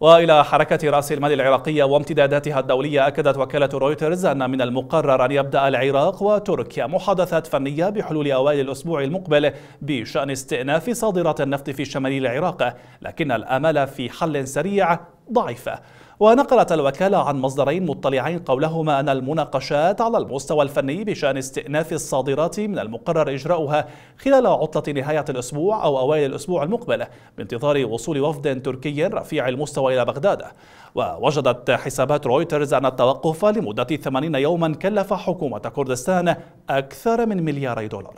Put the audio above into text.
وإلى حركة رأس المال العراقية وامتداداتها الدولية أكدت وكالة رويترز أن من المقرر أن يبدأ العراق وتركيا محادثات فنية بحلول أوائل الأسبوع المقبل بشأن استئناف صادرات النفط في شمال العراق لكن الأمل في حل سريع ضعيفة ونقلت الوكالة عن مصدرين مطلعين قولهما أن المناقشات على المستوى الفني بشأن استئناف الصادرات من المقرر إجراؤها خلال عطلة نهاية الأسبوع أو أوائل الأسبوع المقبل بانتظار وصول وفد تركي رفيع المستوى إلى بغداد ووجدت حسابات رويترز أن التوقف لمدة 80 يوما كلف حكومة كردستان أكثر من ملياري دولار